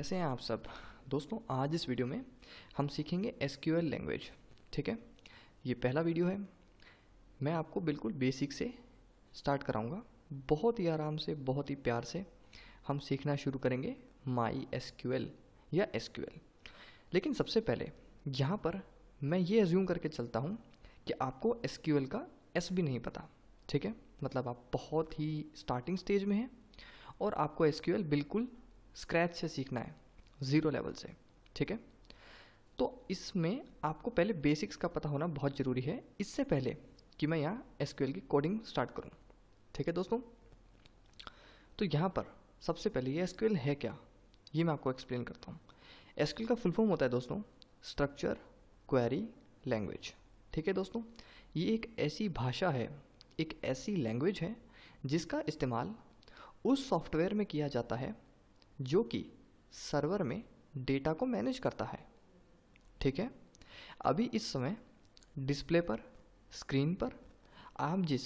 कैसे हैं आप सब दोस्तों आज इस वीडियो में हम सीखेंगे एस लैंग्वेज ठीक है ये पहला वीडियो है मैं आपको बिल्कुल बेसिक से स्टार्ट कराऊंगा बहुत ही आराम से बहुत ही प्यार से हम सीखना शुरू करेंगे माई एस या एस लेकिन सबसे पहले यहाँ पर मैं ये एज्यूम करके चलता हूँ कि आपको एस का एस भी नहीं पता ठीक है मतलब आप बहुत ही स्टार्टिंग स्टेज में हैं और आपको एस बिल्कुल स्क्रैच से सीखना है ज़ीरो लेवल से ठीक है तो इसमें आपको पहले बेसिक्स का पता होना बहुत ज़रूरी है इससे पहले कि मैं यहाँ एस की कोडिंग स्टार्ट करूँ ठीक है दोस्तों तो यहाँ पर सबसे पहले ये एस है क्या ये मैं आपको एक्सप्लेन करता हूँ एस का फुल फॉर्म होता है दोस्तों स्ट्रक्चर क्वेरी लैंग्वेज ठीक है दोस्तों ये एक ऐसी भाषा है एक ऐसी लैंग्वेज है जिसका इस्तेमाल उस सॉफ्टवेयर में किया जाता है जो कि सर्वर में डेटा को मैनेज करता है ठीक है अभी इस समय डिस्प्ले पर स्क्रीन पर आप जिस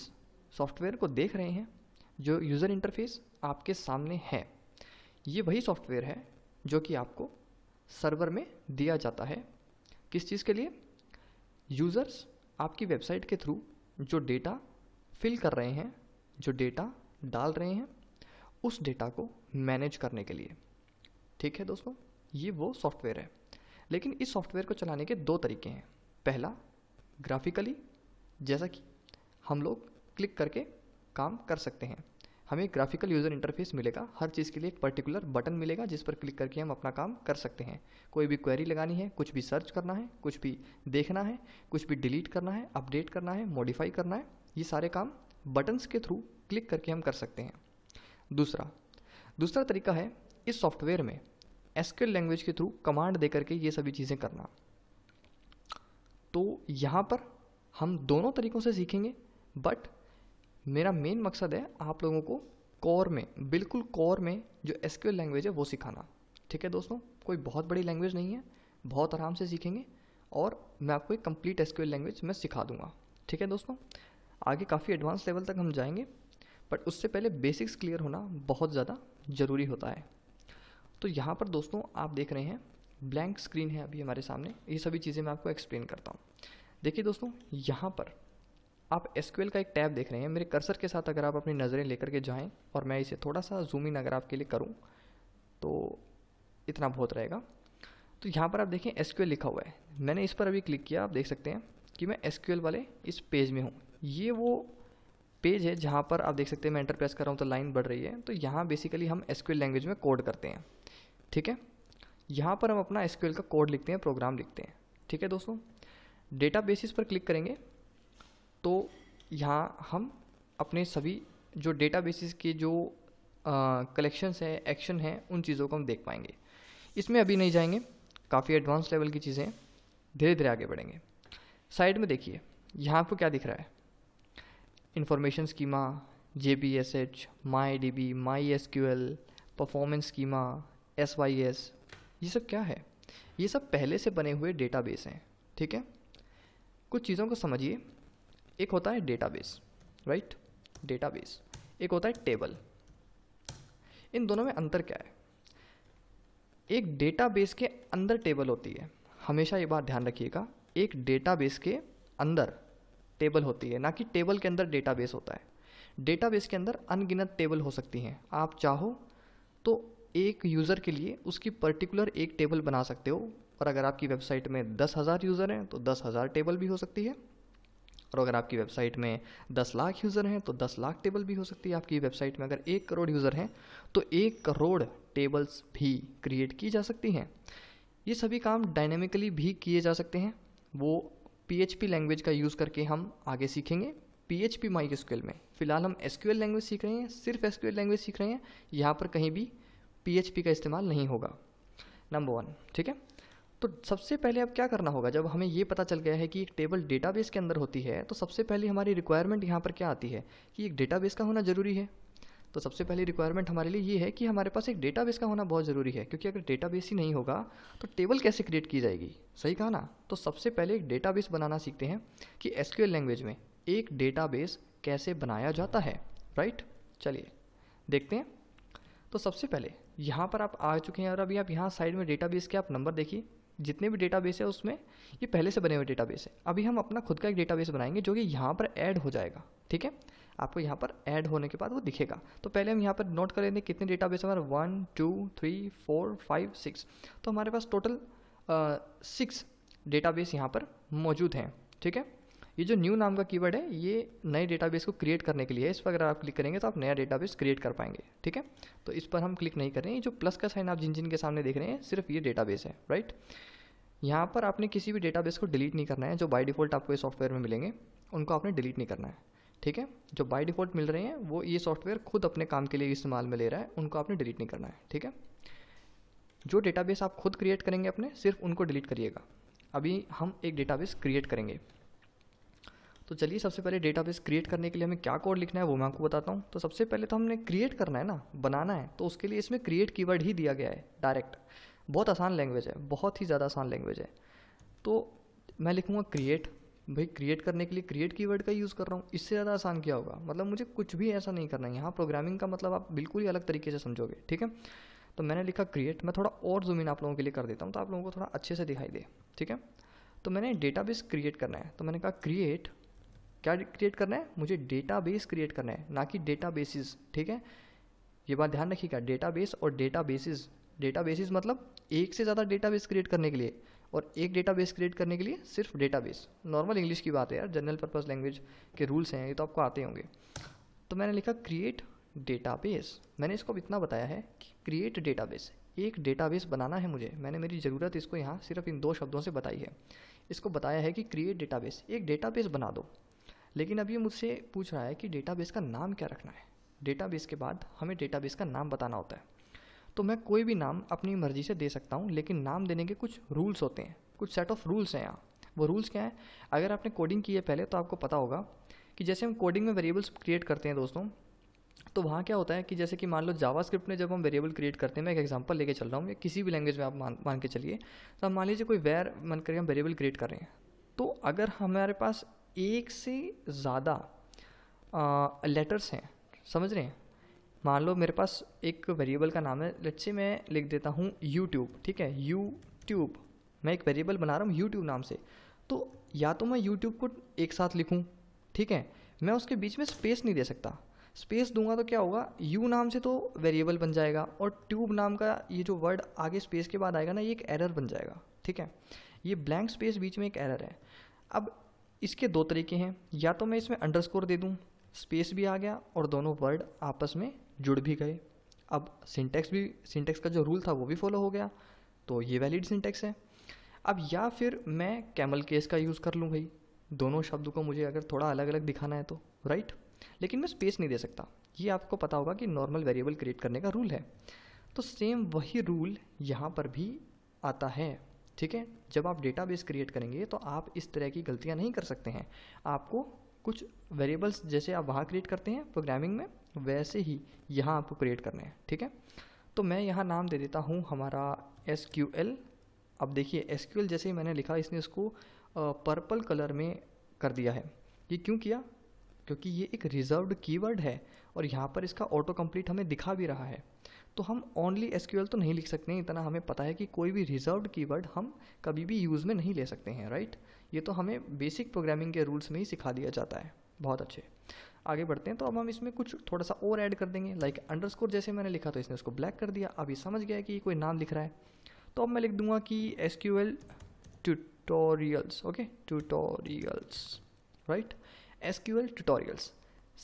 सॉफ्टवेयर को देख रहे हैं जो यूज़र इंटरफेस आपके सामने है ये वही सॉफ्टवेयर है जो कि आपको सर्वर में दिया जाता है किस चीज़ के लिए यूज़र्स आपकी वेबसाइट के थ्रू जो डेटा फिल कर रहे हैं जो डेटा डाल रहे हैं उस डेटा को मैनेज करने के लिए ठीक है दोस्तों ये वो सॉफ्टवेयर है लेकिन इस सॉफ्टवेयर को चलाने के दो तरीके हैं पहला ग्राफिकली जैसा कि हम लोग क्लिक करके काम कर सकते हैं हमें ग्राफिकल यूज़र इंटरफेस मिलेगा हर चीज़ के लिए एक पर्टिकुलर बटन मिलेगा जिस पर क्लिक करके हम अपना काम कर सकते हैं कोई भी क्वेरी लगानी है कुछ भी सर्च करना है कुछ भी देखना है कुछ भी डिलीट करना है अपडेट करना है मॉडिफाई करना है ये सारे काम बटन्स के थ्रू क्लिक करके हम कर सकते हैं दूसरा दूसरा तरीका है इस सॉफ्टवेयर में एसक्यूएल लैंग्वेज के थ्रू कमांड दे करके ये सभी चीज़ें करना तो यहाँ पर हम दोनों तरीक़ों से सीखेंगे बट मेरा मेन मकसद है आप लोगों को कोर में बिल्कुल कोर में जो एसक्यूएल लैंग्वेज है वो सिखाना ठीक है दोस्तों कोई बहुत बड़ी लैंग्वेज नहीं है बहुत आराम से सीखेंगे और मैं आपको एक कंप्लीट एसक्यूएल लैंग्वेज मैं सिखा दूंगा ठीक है दोस्तों आगे काफ़ी एडवांस लेवल तक हम जाएंगे बट उससे पहले बेसिक्स क्लियर होना बहुत ज़्यादा ज़रूरी होता है तो यहाँ पर दोस्तों आप देख रहे हैं ब्लैंक स्क्रीन है अभी हमारे सामने ये सभी चीज़ें मैं आपको एक्सप्लेन करता हूँ देखिए दोस्तों यहाँ पर आप एस का एक टैब देख रहे हैं मेरे कर्सर के साथ अगर आप अपनी नज़रें लेकर के जाएँ और मैं इसे थोड़ा सा जूम इन अगर आपके लिए करूँ तो इतना बहुत रहेगा तो यहाँ पर आप देखें एस लिखा हुआ है मैंने इस पर अभी क्लिक किया आप देख सकते हैं कि मैं एस वाले इस पेज में हूँ ये वो पेज है जहाँ पर आप देख सकते हैं मैं एंटर प्रेस कर रहा हूँ तो लाइन बढ़ रही है तो यहाँ बेसिकली हम एसक्यूएल लैंग्वेज में कोड करते हैं ठीक है यहाँ पर हम अपना एसक्यूएल का कोड लिखते हैं प्रोग्राम लिखते हैं ठीक है दोस्तों डेटा बेसिस पर क्लिक करेंगे तो यहाँ हम अपने सभी जो डेटा बेसिस के जो कलेक्शंस हैं एक्शन हैं उन चीज़ों को हम देख पाएंगे इसमें अभी नहीं जाएंगे काफ़ी एडवांस लेवल की चीज़ें धीरे धीरे आगे बढ़ेंगे साइड में देखिए यहाँ आपको क्या दिख रहा है information schema J P S H my D B my S Q L performance schema S Y S ये सब क्या है ये सब पहले से बने हुए डेटाबेस हैं ठीक है कुछ चीज़ों को समझिए एक होता है डेटाबेस राइट डेटाबेस एक होता है टेबल इन दोनों में अंतर क्या है एक डेटाबेस के अंदर टेबल होती है हमेशा ये बात ध्यान रखिएगा एक डेटाबेस के अंदर टेबल होती है ना कि टेबल के अंदर डेटाबेस होता है डेटाबेस के अंदर अनगिनत टेबल हो सकती हैं आप चाहो तो एक यूज़र के लिए उसकी पर्टिकुलर एक टेबल बना सकते हो और अगर आपकी वेबसाइट में दस हज़ार यूज़र हैं तो दस हज़ार टेबल भी हो सकती है और अगर आपकी वेबसाइट में दस लाख यूज़र हैं तो दस लाख टेबल भी हो सकती है आपकी वेबसाइट में अगर एक करोड़ यूज़र हैं तो एक करोड़ टेबल्स भी क्रिएट की जा सकती हैं ये सभी काम डायनेमिकली भी किए जा सकते हैं वो पी लैंग्वेज का यूज़ करके हम आगे सीखेंगे पी एच पी माइक में फिलहाल हम एस लैंग्वेज सीख रहे हैं सिर्फ एस लैंग्वेज सीख रहे हैं यहाँ पर कहीं भी पी का इस्तेमाल नहीं होगा नंबर वन ठीक है तो सबसे पहले अब क्या करना होगा जब हमें ये पता चल गया है कि एक टेबल डेटाबेस के अंदर होती है तो सबसे पहले हमारी रिक्वायरमेंट यहाँ पर क्या आती है कि एक डेटाबेस का होना ज़रूरी है तो सबसे पहली रिक्वायरमेंट हमारे लिए ये है कि हमारे पास एक डेटाबेस का होना बहुत ज़रूरी है क्योंकि अगर डेटाबेस ही नहीं होगा तो टेबल कैसे क्रिएट की जाएगी सही कहा ना तो सबसे पहले एक डेटाबेस बनाना सीखते हैं कि एस लैंग्वेज में एक डेटाबेस कैसे बनाया जाता है राइट चलिए देखते हैं तो सबसे पहले यहाँ पर आप आ चुके हैं और अभी आप यहाँ साइड में डेटाबेस के आप नंबर देखिए जितने भी डेटाबेस है उसमें ये पहले से बने हुए डेटाबेस है अभी हम अपना खुद का एक डेटाबेस बनाएंगे जो कि यहाँ पर ऐड हो जाएगा ठीक है आपको यहाँ पर ऐड होने के बाद वो दिखेगा तो पहले हम यहाँ पर नोट कर लेंगे कितने डेटाबेस हमारे one two three four five six तो हमारे पास टोटल सिक्स डेटाबेस यहाँ पर मौजूद हैं ठीक है ये जो न्यू नाम का कीवर्ड है ये नए डेटाबेस को क्रिएट करने के लिए है इस पर अगर आप क्लिक करेंगे तो आप नया डेटाबेस क्रिएट कर पाएंगे ठीक है तो इस पर हम क्लिक नहीं कर रहे हैं जो प्लस का साइन आप जिन जिन के सामने देख रहे हैं सिर्फ ये डेटाबेस है राइट यहाँ पर आपने किसी भी डेटाबेस को डिलीट नहीं करना है जो बाय डिफ़ॉल्ट आपको इस सॉफ्टवेयर में मिलेंगे उनको आपने डिलीट नहीं करना है ठीक है जो बाई डिफ़ॉल्ट मिल रहे हैं वो ये सॉफ्टवेयर खुद अपने काम के लिए इस्तेमाल में ले रहा है उनको आपने डिलीट नहीं करना है ठीक है जो डेटाबेस आप खुद क्रिएट करेंगे अपने सिर्फ उनको डिलीट करिएगा अभी हम एक डेटाबेस क्रिएट करेंगे तो चलिए सबसे पहले डेटाबेस क्रिएट करने के लिए हमें क्या कोड लिखना है वो मैं आपको बताता हूँ तो सबसे पहले तो हमने क्रिएट करना है ना बनाना है तो उसके लिए इसमें क्रिएट कीवर्ड ही दिया गया है डायरेक्ट बहुत आसान लैंग्वेज है बहुत ही ज़्यादा आसान लैंग्वेज है तो मैं लिखूँगा क्रिएट भाई क्रिएट करने के लिए क्रिएट कीवर्ड का यूज़ कर रहा हूँ इससे ज़्यादा आसान क्या होगा मतलब मुझे कुछ भी ऐसा नहीं करना है यहाँ प्रोग्रामिंग का मतलब आप बिल्कुल ही अलग तरीके से समझोगे ठीक है तो मैंने लिखा क्रिएट मैं थोड़ा और जूम इन आप लोगों के लिए कर देता हूँ तो आप लोगों को थोड़ा अच्छे से दिखाई दे ठीक है तो मैंने डेटा क्रिएट करना है तो मैंने कहा क्रिएट क्या क्रिएट करना है मुझे डेटा क्रिएट करना है ना कि डेटा ठीक है ये बात ध्यान रखिएगा डेटा और डेटा डेटाबेसिस मतलब एक से ज़्यादा डेटाबेस क्रिएट करने के लिए और एक डेटाबेस क्रिएट करने के लिए सिर्फ डेटाबेस नॉर्मल इंग्लिश की बात है यार जनरल पर्पज़ लैंग्वेज के रूल्स हैं ये तो आपको आते होंगे तो मैंने लिखा क्रिएट डेटाबेस मैंने इसको इतना बताया है कि क्रिएट डेटाबेस एक डेटाबेस बनाना है मुझे मैंने मेरी ज़रूरत इसको यहाँ सिर्फ इन दो शब्दों से बताई है इसको बताया है कि क्रिएट डेटाबेस एक डेटाबेस बना दो लेकिन अब ये मुझसे पूछ रहा है कि डेटाबेस का नाम क्या रखना है डेटाबेस के बाद हमें डेटाबेस का नाम बताना होता है तो मैं कोई भी नाम अपनी मर्जी से दे सकता हूँ लेकिन नाम देने के कुछ रूल्स होते हैं कुछ सेट ऑफ रूल्स हैं यहाँ वो रूल्स क्या हैं अगर आपने कोडिंग की है पहले तो आपको पता होगा कि जैसे हम कोडिंग में वेरिएबल्स क्रिएट करते हैं दोस्तों तो वहाँ क्या होता है कि जैसे कि मान लो जावा स्क्रिप्ट में जब हम वेरिएबल क्रिएट करते हैं मैं एक एग्जांपल लेके चल रहा हूँ या किसी भी लैंग्वेज में आप मान मान के चलिए तो हम मान लीजिए कोई वेर मान करके हम वेरिएबल क्रिएट कर रहे हैं तो अगर हमारे पास एक से ज़्यादा लेटर्स हैं समझ रहे हैं मान लो मेरे पास एक वेरिएबल का नाम है लेट्स मैं लिख देता हूँ यूट्यूब ठीक है यूट्यूब मैं एक वेरिएबल बना रहा हूँ यूट्यूब नाम से तो या तो मैं यूट्यूब को एक साथ लिखूँ ठीक है मैं उसके बीच में स्पेस नहीं दे सकता स्पेस दूंगा तो क्या होगा यू नाम से तो वेरिएबल बन जाएगा और ट्यूब नाम का ये जो वर्ड आगे स्पेस के बाद आएगा ना ये एक एरर बन जाएगा ठीक है ये ब्लैंक स्पेस बीच में एक एरर है अब इसके दो तरीके हैं या तो मैं इसमें अंडरस्कोर दे दूँ स्पेस भी आ गया और दोनों वर्ड आपस में जुड़ भी गए अब सिंटेक्स भी सिंटेक्स का जो रूल था वो भी फॉलो हो गया तो ये वैलिड सिंटेक्स है अब या फिर मैं कैमल केस का यूज़ कर लूँ भाई दोनों शब्दों को मुझे अगर थोड़ा अलग अलग दिखाना है तो राइट लेकिन मैं स्पेस नहीं दे सकता ये आपको पता होगा कि नॉर्मल वेरिएबल क्रिएट करने का रूल है तो सेम वही रूल यहाँ पर भी आता है ठीक है जब आप बेस क्रिएट करेंगे तो आप इस तरह की गलतियाँ नहीं कर सकते हैं आपको कुछ वेरिएबल्स जैसे आप वहाँ क्रिएट करते हैं प्रोग्रामिंग में वैसे ही यहाँ आपको क्रिएट करने हैं ठीक है तो मैं यहाँ नाम दे देता हूँ हमारा एस क्यू एल अब देखिए एस क्यू एल जैसे ही मैंने लिखा इसने इसको पर्पल कलर में कर दिया है ये क्यों किया क्योंकि ये एक रिजर्व्ड कीवर्ड है और यहाँ पर इसका ऑटो कम्प्लीट हमें दिखा भी रहा है तो हम ओनली एस तो नहीं लिख सकते हैं इतना हमें पता है कि कोई भी रिजर्व कीवर्ड हम कभी भी यूज़ में नहीं ले सकते हैं राइट ये तो हमें बेसिक प्रोग्रामिंग के रूल्स में ही सिखा दिया जाता है बहुत अच्छे आगे बढ़ते हैं तो अब हम इसमें कुछ थोड़ा सा और ऐड कर देंगे लाइक अंडरस्कोर जैसे मैंने लिखा तो इसने उसको ब्लैक कर दिया अब ये समझ गया कि ये कोई नाम लिख रहा है तो अब मैं लिख दूंगा कि S Q L tutorials okay tutorials right S Q L tutorials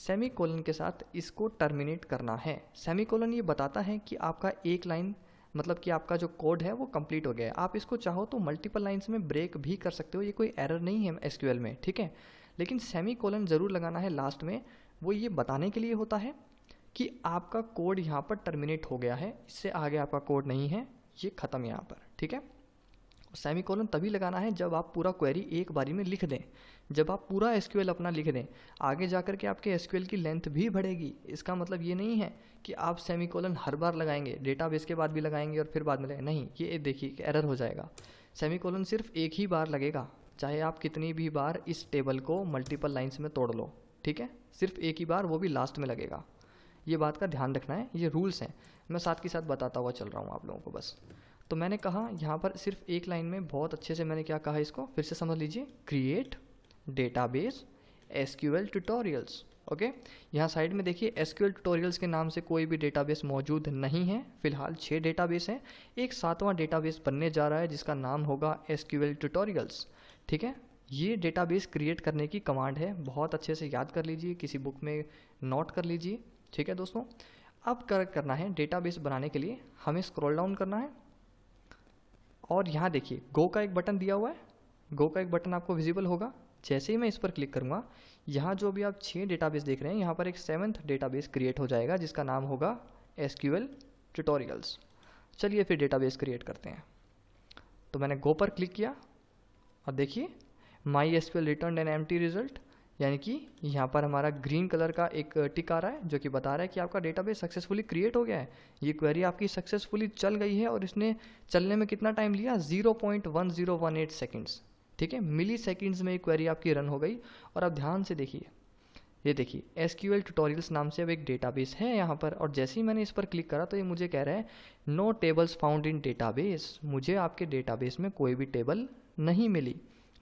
semi colon के साथ इसको टर्मिनेट करना है सेमी कोलन ये बताता है कि आपका एक लाइन मतलब कि आपका जो कोड है वो कंप्लीट हो गया है आप इसको चाहो तो मल्टीपल लाइन्स में ब्रेक भी कर सकते हो ये कोई एरर नहीं है एस में ठीक है लेकिन सेमी कोलन ज़रूर लगाना है लास्ट में वो ये बताने के लिए होता है कि आपका कोड यहाँ पर टर्मिनेट हो गया है इससे आगे आपका कोड नहीं है ये ख़त्म यहाँ पर ठीक है सेमी कॉलन तभी लगाना है जब आप पूरा क्वेरी एक बारी में लिख दें जब आप पूरा एस अपना लिख दें आगे जा के आपके एस की लेंथ भी बढ़ेगी इसका मतलब ये नहीं है कि आप सेमी कॉलन हर बार लगाएंगे डेटाबेस के बाद भी लगाएंगे और फिर बाद में लगाएंगे नहीं ये देखिए एरर हो जाएगा सेमी कॉलन सिर्फ एक ही बार लगेगा चाहे आप कितनी भी बार इस टेबल को मल्टीपल लाइन्स में तोड़ लो ठीक है सिर्फ एक ही बार वो भी लास्ट में लगेगा ये बात का ध्यान रखना है ये रूल्स हैं मैं साथ के साथ बताता हुआ चल रहा हूँ आप लोगों को बस तो मैंने कहा यहाँ पर सिर्फ एक लाइन में बहुत अच्छे से मैंने क्या कहा इसको फिर से समझ लीजिए create database S tutorials okay यहाँ साइड में देखिए एस ट्यूटोरियल्स के नाम से कोई भी डेटाबेस मौजूद नहीं है फिलहाल छः डेटाबेस हैं एक सातवां डेटाबेस बनने जा रहा है जिसका नाम होगा एस ट्यूटोरियल्स ठीक है ये डेटाबेस क्रिएट करने की कमांड है बहुत अच्छे से याद कर लीजिए किसी बुक में नोट कर लीजिए ठीक है दोस्तों अब कर करना है डेटाबेस बनाने के लिए हमें स्क्रॉल डाउन करना है और यहाँ देखिए गो का एक बटन दिया हुआ है गो का एक बटन आपको विजिबल होगा जैसे ही मैं इस पर क्लिक करूँगा यहाँ जो भी आप छः डेटाबेस देख रहे हैं यहाँ पर एक सेवन्थ डेटाबेस क्रिएट हो जाएगा जिसका नाम होगा एस ट्यूटोरियल्स चलिए फिर डेटाबेस क्रिएट करते हैं तो मैंने गो पर क्लिक किया और देखिए my S L return an empty result यानी कि यहाँ पर हमारा ग्रीन कलर का एक टिक आ रहा है जो कि बता रहा है कि आपका डेटाबेस सक्सेसफुली क्रिएट हो गया है ये क्वेरी आपकी सक्सेसफुली चल गई है और इसने चलने में कितना टाइम लिया 0.1018 सेकेंड्स ठीक है मिली सेकेंड्स में ये क्वेरी आपकी रन हो गई और आप ध्यान से देखिए ये देखिए एस क्यू एल ट्यूटोरियल्स नाम से अब एक डेटाबेस है यहाँ पर और जैसे ही मैंने इस पर क्लिक करा तो ये मुझे कह रहा है no tables found in database मुझे आपके डेटाबेस में कोई भी टेबल नहीं मिली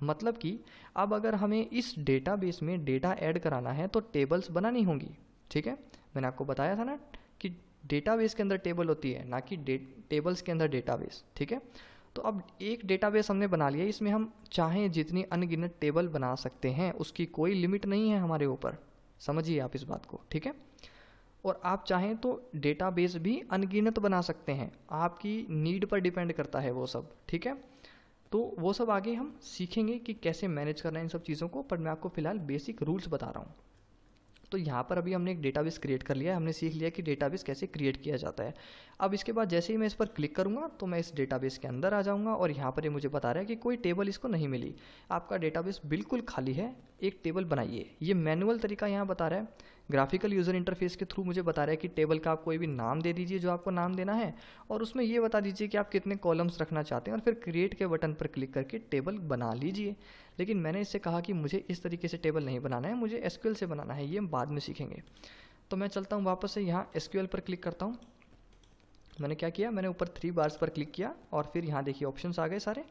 मतलब कि अब अगर हमें इस डेटाबेस में डेटा ऐड कराना है तो टेबल्स बनानी होंगी ठीक है मैंने आपको बताया था ना कि डेटाबेस के अंदर टेबल होती है ना कि टेबल्स के अंदर डेटाबेस ठीक है तो अब एक डेटाबेस हमने बना लिया इसमें हम चाहें जितनी अनगिनत टेबल बना सकते हैं उसकी कोई लिमिट नहीं है हमारे ऊपर समझिए आप इस बात को ठीक है और आप चाहें तो डेटाबेस भी अनगिनत बना सकते हैं आपकी नीड पर डिपेंड करता है वो सब ठीक है तो वो सब आगे हम सीखेंगे कि कैसे मैनेज करना है इन सब चीज़ों को पर मैं आपको फिलहाल बेसिक रूल्स बता रहा हूँ तो यहाँ पर अभी हमने एक डेटाबेस क्रिएट कर लिया है हमने सीख लिया कि डेटाबेस कैसे क्रिएट किया जाता है अब इसके बाद जैसे ही मैं इस पर क्लिक करूँगा तो मैं इस डेटाबेस के अंदर आ जाऊँगा और यहाँ पर ये मुझे बता रहा है कि कोई टेबल इसको नहीं मिली आपका डेटाबेस बिल्कुल खाली है एक टेबल बनाइए ये मैनुअल तरीका यहाँ बता रहा है ग्राफिकल यूज़र इंटरफेस के थ्रू मुझे बता रहा है कि टेबल का आप कोई भी नाम दे दीजिए जो आपको नाम देना है और उसमें ये बता दीजिए कि आप कितने कॉलम्स रखना चाहते हैं और फिर क्रिएट के बटन पर क्लिक करके टेबल बना लीजिए लेकिन मैंने इससे कहा कि मुझे इस तरीके से टेबल नहीं बनाना है मुझे एसक्यूएल से बनाना है ये हम बाद में सीखेंगे तो मैं चलता हूँ वापस से यहाँ एसक्यूएल पर क्लिक करता हूँ मैंने क्या किया मैंने ऊपर थ्री बार्स पर क्लिक किया और फिर यहाँ देखिए ऑप्शन आ गए सारे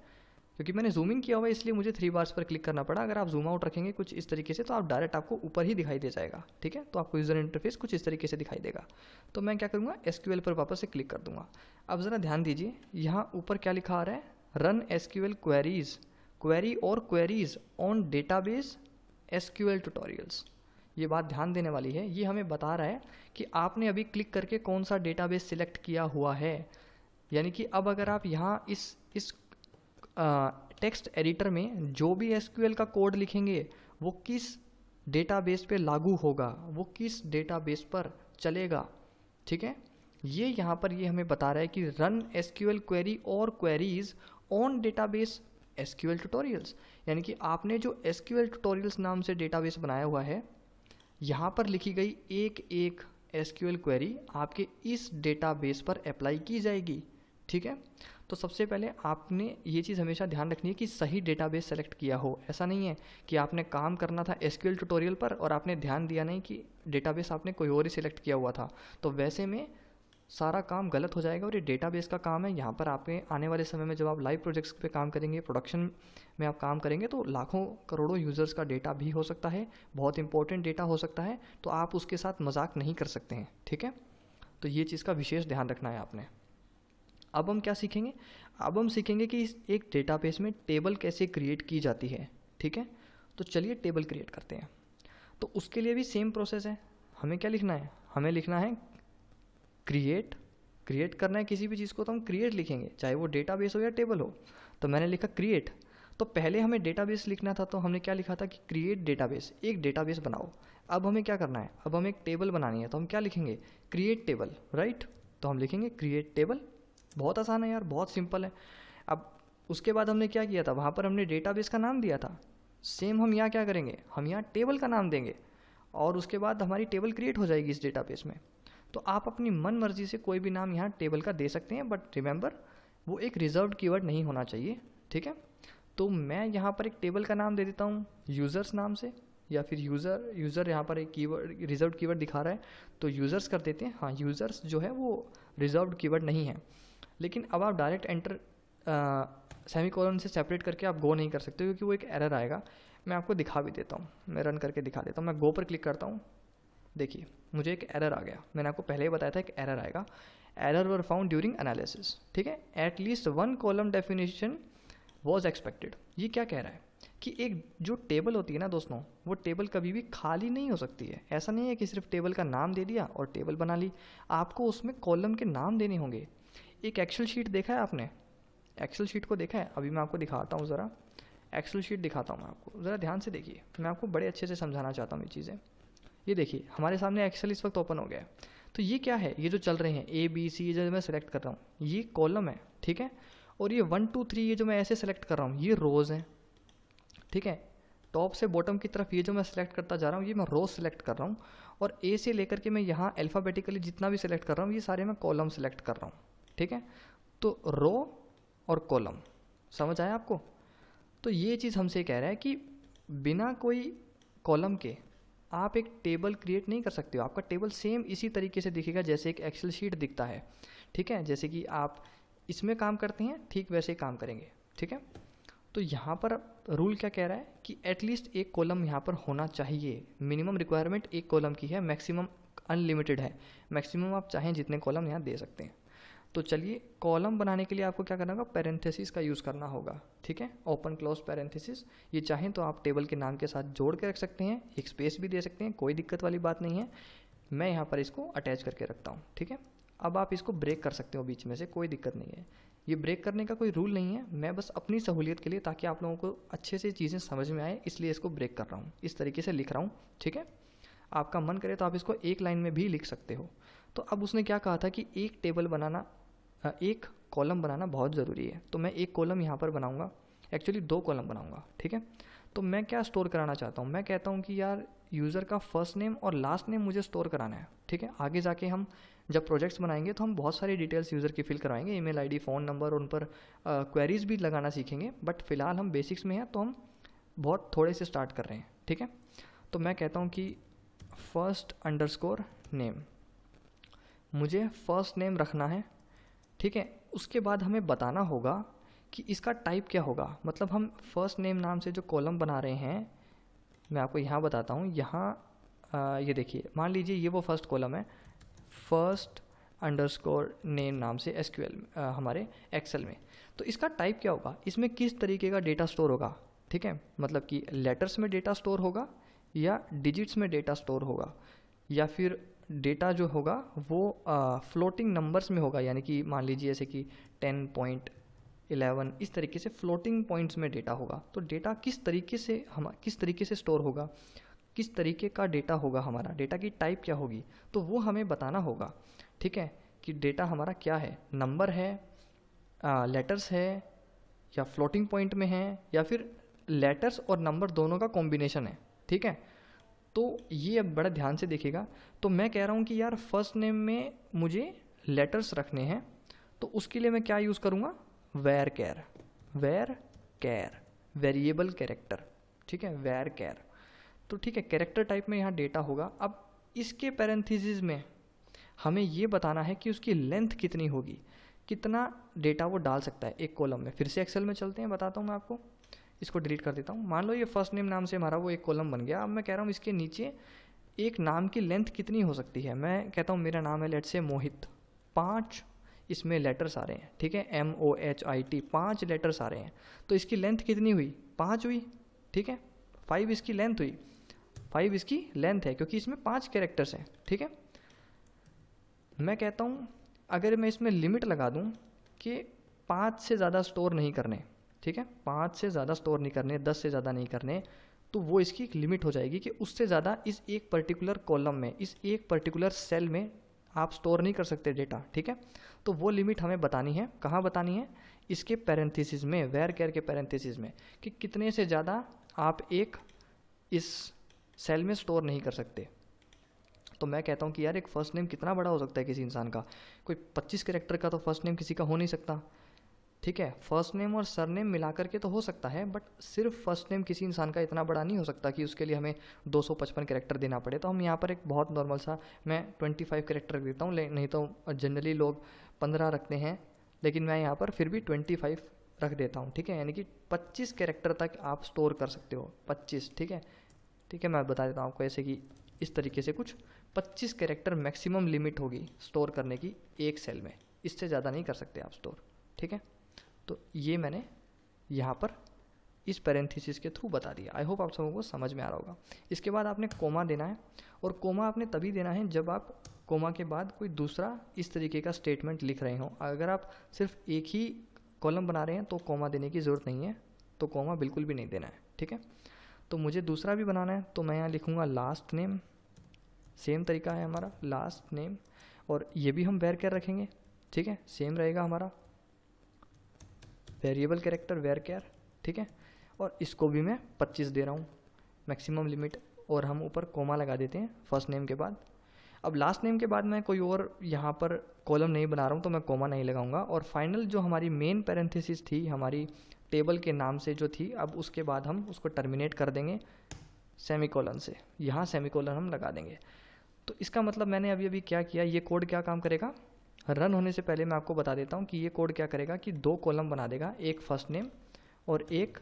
क्योंकि मैंने जूमिंग किया हुआ है इसलिए मुझे थ्री बार्स पर क्लिक करना पड़ा अगर आप जूम आउट रखेंगे कुछ इस तरीके से तो आप डायरेक्ट आपको ऊपर ही दिखाई दे जाएगा ठीक है तो आपको यूज़र इंटरफेस कुछ इस तरीके से दिखाई देगा तो मैं क्या करूँगा एस पर वापस से क्लिक कर दूंगा अब ज़रा ध्यान दीजिए यहाँ ऊपर क्या लिखा आ रहा है रन एस क्वेरीज क्वेरी और queries on database S tutorials ये बात ध्यान देने वाली है ये हमें बता रहा है कि आपने अभी क्लिक करके कौन सा डेटाबेस सिलेक्ट किया हुआ है यानी कि अब अगर आप यहाँ इस इस टेक्स्ट एडिटर में जो भी एस का कोड लिखेंगे वो किस डेटाबेस पे लागू होगा वो किस डेटाबेस पर चलेगा ठीक है ये यहाँ पर ये हमें बता रहा है कि रन एस क्वेरी और queries on database S tutorials यानी कि आपने जो एस ट्यूटोरियल्स नाम से डेटाबेस बनाया हुआ है यहाँ पर लिखी गई एक एक एस क्वेरी आपके इस डेटाबेस पर अप्लाई की जाएगी ठीक है तो सबसे पहले आपने ये चीज़ हमेशा ध्यान रखनी है कि सही डेटाबेस सेलेक्ट किया हो ऐसा नहीं है कि आपने काम करना था एस ट्यूटोरियल पर और आपने ध्यान दिया नहीं कि डेटाबेस आपने कोई और ही सिलेक्ट किया हुआ था तो वैसे में सारा काम गलत हो जाएगा और ये डेटाबेस का काम है यहाँ पर आपके आने वाले समय में जब आप लाइव प्रोजेक्ट्स पे काम करेंगे प्रोडक्शन में आप काम करेंगे तो लाखों करोड़ों यूज़र्स का डेटा भी हो सकता है बहुत इंपॉर्टेंट डेटा हो सकता है तो आप उसके साथ मजाक नहीं कर सकते हैं ठीक है तो ये चीज़ का विशेष ध्यान रखना है आपने अब हम क्या सीखेंगे अब हम सीखेंगे कि इस एक डेटाबेस में टेबल कैसे क्रिएट की जाती है ठीक है तो चलिए टेबल क्रिएट करते हैं तो उसके लिए भी सेम प्रोसेस है हमें क्या लिखना है हमें लिखना है क्रिएट क्रिएट करना है किसी भी चीज़ को तो हम क्रिएट लिखेंगे चाहे वो डेटाबेस हो या टेबल हो तो मैंने लिखा क्रिएट तो पहले हमें डेटाबेस लिखना था तो हमने क्या लिखा था कि क्रिएट डेटाबेस एक डेटाबेस बनाओ अब हमें क्या करना है अब हमें एक टेबल बनानी है तो हम क्या लिखेंगे क्रिएट टेबल राइट तो हम लिखेंगे क्रिएट टेबल बहुत आसान है यार बहुत सिंपल है अब उसके बाद हमने क्या किया था वहाँ पर हमने डेटाबेस का नाम दिया था सेम हम यहाँ क्या करेंगे हम यहाँ टेबल का नाम देंगे और उसके बाद हमारी टेबल क्रिएट हो जाएगी इस डेटाबेस में तो आप अपनी मन मर्जी से कोई भी नाम यहाँ टेबल का दे सकते हैं बट रिमेंबर वो एक रिजर्व कीवर्ड नहीं होना चाहिए ठीक है तो मैं यहाँ पर एक टेबल का नाम दे देता हूँ यूज़र्स नाम से या फिर यूज़र यूज़र यहाँ पर एक कीवर्ड रिजर्व कीवर्ड दिखा रहा है तो यूज़र्स कर देते हैं हाँ यूज़र्स जो है वो रिजर्व कीवर्ड नहीं है लेकिन अब आप डायरेक्ट एंटर सेमी कॉलन से सेपरेट करके आप गो नहीं कर सकते क्योंकि वो एक एरर आएगा मैं आपको दिखा भी देता हूँ मैं रन करके दिखा देता हूँ मैं गो पर क्लिक करता हूँ देखिए मुझे एक एरर आ गया मैंने आपको पहले ही बताया था एक एरर आएगा error were found during analysis ठीक है at least one column definition was expected ये क्या कह रहा है कि एक जो टेबल होती है ना दोस्तों वो टेबल कभी भी खाली नहीं हो सकती है ऐसा नहीं है कि सिर्फ टेबल का नाम दे दिया और टेबल बना ली आपको उसमें कॉलम के नाम देने होंगे एक एक्सेल शीट देखा है आपने एक्सेल शीट को देखा है अभी मैं आपको दिखाता हूँ ज़रा एक्सेल शीट दिखाता हूँ मैं आपको ज़रा ध्यान से देखिए मैं आपको बड़े अच्छे से समझाना चाहता हूँ ये चीज़ें ये देखिए हमारे सामने एक्सेल इस वक्त ओपन हो गया है तो ये क्या है ये जो चल रहे हैं ए बी सी ये जो मैं सिलेक्ट कर रहा हूँ ये कॉलम है ठीक है और ये वन टू थ्री ये जो मैं ऐसे सेलेक्ट कर रहा हूँ ये रोज़ हैं ठीक है टॉप से बॉटम की तरफ ये जो मैं सिलेक्ट करता जा रहा हूँ ये मैं रोज सेलेक्ट कर रहा हूँ और ए से लेकर के मैं यहाँ अल्फ़ाबेटिकली जितना भी सिलेक्ट कर रहा हूँ ये सारे मैं कॉलम सेलेक्ट कर रहा हूँ ठीक है तो रो और कॉलम समझ आया आपको तो ये चीज़ हमसे कह रहा है कि बिना कोई कॉलम के आप एक टेबल क्रिएट नहीं कर सकते हो आपका टेबल सेम इसी तरीके से दिखेगा जैसे एक एक्सेल शीट दिखता है ठीक है जैसे कि आप इसमें काम करते हैं ठीक वैसे ही काम करेंगे ठीक है तो यहाँ पर रूल क्या कह रहा है कि एटलीस्ट एक कॉलम यहाँ पर होना चाहिए मिनिमम रिक्वायरमेंट एक कॉलम की है मैक्सिमम अनलिमिटेड है मैक्सिमम आप चाहें जितने कॉलम यहाँ दे सकते हैं तो चलिए कॉलम बनाने के लिए आपको क्या करना होगा पैरेंथेसिस का यूज़ करना होगा ठीक है ओपन क्लोज पैरेंथेसिस ये चाहें तो आप टेबल के नाम के साथ जोड़ के रख सकते हैं एक स्पेस भी दे सकते हैं कोई दिक्कत वाली बात नहीं है मैं यहाँ पर इसको अटैच करके रखता हूँ ठीक है अब आप इसको ब्रेक कर सकते हो बीच में से कोई दिक्कत नहीं है ये ब्रेक करने का कोई रूल नहीं है मैं बस अपनी सहूलियत के लिए ताकि आप लोगों को अच्छे से चीज़ें समझ में आए इसलिए इसको ब्रेक कर रहा हूँ इस तरीके से लिख रहा हूँ ठीक है आपका मन करे तो आप इसको एक लाइन में भी लिख सकते हो तो अब उसने क्या कहा था कि एक टेबल बनाना एक कॉलम बनाना बहुत ज़रूरी है तो मैं एक कॉलम यहाँ पर बनाऊँगा एक्चुअली दो कॉलम बनाऊँगा ठीक है तो मैं क्या स्टोर कराना चाहता हूँ मैं कहता हूँ कि यार यूज़र का फर्स्ट नेम और लास्ट नेम मुझे स्टोर कराना है ठीक है आगे जाके हम जब प्रोजेक्ट्स बनाएंगे तो हम बहुत सारी डिटेल्स यूज़र की फिल करवाएंगे ईमेल आईडी फ़ोन नंबर उन पर क्वेरीज भी लगाना सीखेंगे बट फिलहाल हम बेसिक्स में हैं तो हम बहुत थोड़े से स्टार्ट कर रहे हैं ठीक है तो मैं कहता हूँ कि फर्स्ट अंडर नेम मुझे फर्स्ट नेम रखना है ठीक है उसके बाद हमें बताना होगा कि इसका टाइप क्या होगा मतलब हम फर्स्ट नेम नाम से जो कॉलम बना रहे हैं मैं आपको यहाँ बताता हूँ यहाँ ये देखिए मान लीजिए ये वो फर्स्ट कॉलम है फर्स्ट अंडरस्कोर नेम नाम से एस हमारे एक्सेल में तो इसका टाइप क्या होगा इसमें किस तरीके का डेटा स्टोर होगा ठीक है मतलब कि लेटर्स में डेटा स्टोर होगा या डिजिट्स में डेटा स्टोर होगा या फिर डेटा जो होगा वो फ्लोटिंग नंबर्स में होगा यानी कि मान लीजिए जैसे कि टेन पॉइंट एलेवन इस तरीके से फ्लोटिंग पॉइंट्स में डेटा होगा तो डेटा किस तरीके से हम किस तरीके से स्टोर होगा किस तरीके का डेटा होगा हमारा डेटा की टाइप क्या होगी तो वो हमें बताना होगा ठीक है कि डेटा हमारा क्या है नंबर है लेटर्स है या फ्लोटिंग पॉइंट में है या फिर लेटर्स और नंबर दोनों का कॉम्बिनेशन है ठीक है तो ये अब बड़ा ध्यान से देखेगा तो मैं कह रहा हूँ कि यार फर्स्ट नेम में मुझे लेटर्स रखने हैं तो उसके लिए मैं क्या यूज़ करूँगा varchar varchar variable character ठीक है वेर केयर तो ठीक है कैरेक्टर टाइप में यहाँ डेटा होगा अब इसके पैरेंथिस में हमें ये बताना है कि उसकी लेंथ कितनी होगी कितना डेटा वो डाल सकता है एक कॉलम में फिर से एक्सेल में चलते हैं बताता हूँ मैं आपको इसको डिलीट कर देता हूँ मान लो ये फर्स्ट नेम नाम से हमारा वो एक कॉलम बन गया अब मैं कह रहा हूँ इसके नीचे एक नाम की लेंथ कितनी हो सकती है मैं कहता हूँ मेरा नाम है लेट से मोहित पाँच इसमें लेटर्स आ रहे हैं ठीक है M O H I T पाँच लेटर्स आ रहे हैं तो इसकी लेंथ कितनी हुई पाँच हुई ठीक है फाइव इसकी लेंथ हुई फाइव इसकी लेंथ है क्योंकि इसमें पाँच कैरेक्टर्स हैं ठीक है मैं कहता हूँ अगर मैं इसमें लिमिट लगा दूँ कि पाँच से ज़्यादा स्टोर नहीं करने ठीक है पाँच से ज़्यादा स्टोर नहीं करने दस से ज़्यादा नहीं करने तो वो इसकी एक लिमिट हो जाएगी कि उससे ज़्यादा इस एक पर्टिकुलर कॉलम में इस एक पर्टिकुलर सेल में आप स्टोर नहीं कर सकते डेटा ठीक है तो वो लिमिट हमें बतानी है कहाँ बतानी है इसके पैरेंथिसिस में वेयर केयर के पैरेंथिसिस में कि कितने से ज़्यादा आप एक इस सेल में स्टोर नहीं कर सकते तो मैं कहता हूँ कि यार एक फ़र्स्ट नेम कितना बड़ा हो सकता है किसी इंसान का कोई 25 करेक्टर का तो फर्स्ट नेम किसी का हो नहीं सकता ठीक है फर्स्ट नेम और सर नेम मिला करके तो हो सकता है बट सिर्फ फर्स्ट नेम किसी इंसान का इतना बड़ा नहीं हो सकता कि उसके लिए हमें 255 कैरेक्टर देना पड़े तो हम यहाँ पर एक बहुत नॉर्मल सा मैं 25 कैरेक्टर देता हूँ नहीं तो जनरली लोग 15 रखते हैं लेकिन मैं यहाँ पर फिर भी 25 रख देता हूँ ठीक है यानी कि 25 कैरेक्टर तक आप स्टोर कर सकते हो 25 ठीक है ठीक है मैं बता देता हूँ आपको ऐसे कि इस तरीके से कुछ पच्चीस कैरेक्टर मैक्सिमम लिमिट होगी स्टोर करने की एक सेल में इससे ज़्यादा नहीं कर सकते आप स्टोर ठीक है तो ये मैंने यहाँ पर इस पैरेंथिस के थ्रू बता दिया आई होप आप सबों को समझ में आ रहा होगा इसके बाद आपने कोमा देना है और कोमा आपने तभी देना है जब आप कोमा के बाद कोई दूसरा इस तरीके का स्टेटमेंट लिख रहे हों अगर आप सिर्फ एक ही कॉलम बना रहे हैं तो कोमा देने की ज़रूरत नहीं है तो कोमा बिल्कुल भी नहीं देना है ठीक है तो मुझे दूसरा भी बनाना है तो मैं यहाँ लिखूँगा लास्ट नेम सेम तरीका है हमारा लास्ट नेम और ये भी हम वेर कर रखेंगे ठीक है सेम रहेगा हमारा वेरिएबल कैरेक्टर वेयर केयर ठीक है और इसको भी मैं पच्चीस दे रहा हूँ मैक्सिमम लिमिट और हम ऊपर कोमा लगा देते हैं फर्स्ट नेम के बाद अब लास्ट नेम के बाद मैं कोई और यहाँ पर कॉलम नहीं बना रहा हूँ तो मैं कोमा नहीं लगाऊंगा और फाइनल जो हमारी मेन पैरेंथेसिस थी हमारी टेबल के नाम से जो थी अब उसके बाद हम उसको टर्मिनेट कर देंगे सेमी कॉलन से यहाँ सेमी कॉलन हम लगा देंगे तो इसका मतलब मैंने अभी अभी क्या किया ये कोड क्या काम करेगा रन होने से पहले मैं आपको बता देता हूँ कि ये कोड क्या करेगा कि दो कॉलम बना देगा एक फर्स्ट नेम और एक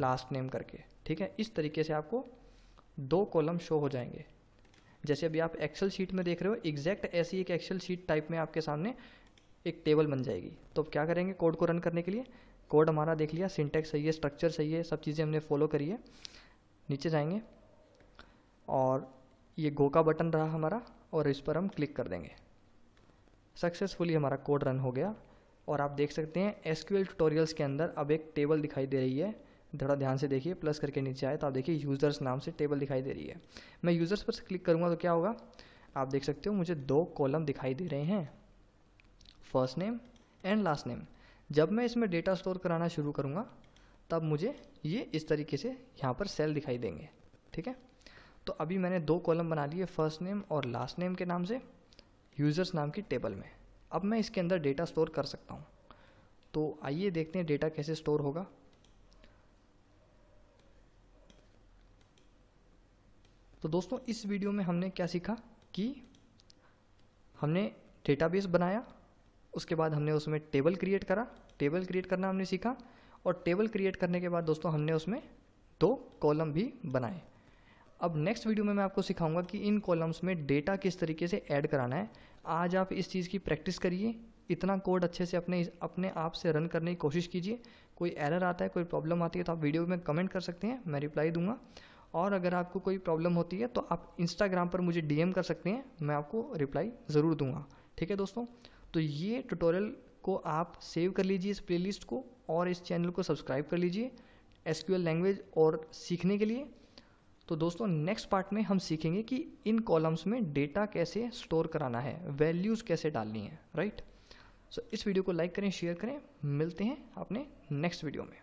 लास्ट नेम करके ठीक है इस तरीके से आपको दो कॉलम शो हो जाएंगे जैसे अभी आप एक्सेल शीट में देख रहे हो एग्जैक्ट ऐसी एक एक्सेल शीट टाइप में आपके सामने एक टेबल बन जाएगी तो अब क्या करेंगे कोड को रन करने के लिए कोड हमारा देख लिया सिंटेक्स सही है स्ट्रक्चर सही है सब चीज़ें हमने फॉलो करी है नीचे जाएंगे और ये गो का बटन रहा हमारा और इस पर हम क्लिक कर देंगे सक्सेसफुली हमारा कोड रन हो गया और आप देख सकते हैं एस ट्यूटोरियल्स के अंदर अब एक टेबल दिखाई दे रही है थोड़ा ध्यान से देखिए प्लस करके नीचे आए तो आप देखिए यूज़र्स नाम से टेबल दिखाई दे रही है मैं यूज़र्स पर क्लिक करूँगा तो क्या होगा आप देख सकते हो मुझे दो कॉलम दिखाई दे रहे हैं first name and last name जब मैं इसमें डेटा स्टोर कराना शुरू करूँगा तब मुझे ये इस तरीके से यहाँ पर सेल दिखाई देंगे ठीक है तो अभी मैंने दो कॉलम बना लिए फर्स्ट नेम और लास्ट नेम के नाम से यूज़र्स नाम की टेबल में अब मैं इसके अंदर डेटा स्टोर कर सकता हूँ तो आइए देखते हैं डेटा कैसे स्टोर होगा तो दोस्तों इस वीडियो में हमने क्या सीखा कि हमने डेटाबेस बनाया उसके बाद हमने उसमें टेबल क्रिएट करा टेबल क्रिएट करना हमने सीखा और टेबल क्रिएट करने के बाद दोस्तों हमने उसमें दो कॉलम भी बनाए अब नेक्स्ट वीडियो में मैं आपको सिखाऊंगा कि इन कॉलम्स में डेटा किस तरीके से ऐड कराना है आज आप इस चीज़ की प्रैक्टिस करिए इतना कोड अच्छे से अपने अपने आप से रन करने की कोशिश कीजिए कोई एरर आता है कोई प्रॉब्लम आती है तो आप वीडियो में कमेंट कर सकते हैं मैं रिप्लाई दूंगा और अगर आपको कोई प्रॉब्लम होती है तो आप इंस्टाग्राम पर मुझे डीएम कर सकते हैं मैं आपको रिप्लाई ज़रूर दूंगा ठीक है दोस्तों तो ये ट्यूटोरियल को आप सेव कर लीजिए इस प्लेलिस्ट को और इस चैनल को सब्सक्राइब कर लीजिए एस लैंग्वेज और सीखने के लिए तो दोस्तों नेक्स्ट पार्ट में हम सीखेंगे कि इन कॉलम्स में डेटा कैसे स्टोर कराना है वैल्यूज़ कैसे डालनी है राइट सो so, इस वीडियो को लाइक करें शेयर करें मिलते हैं अपने नेक्स्ट वीडियो में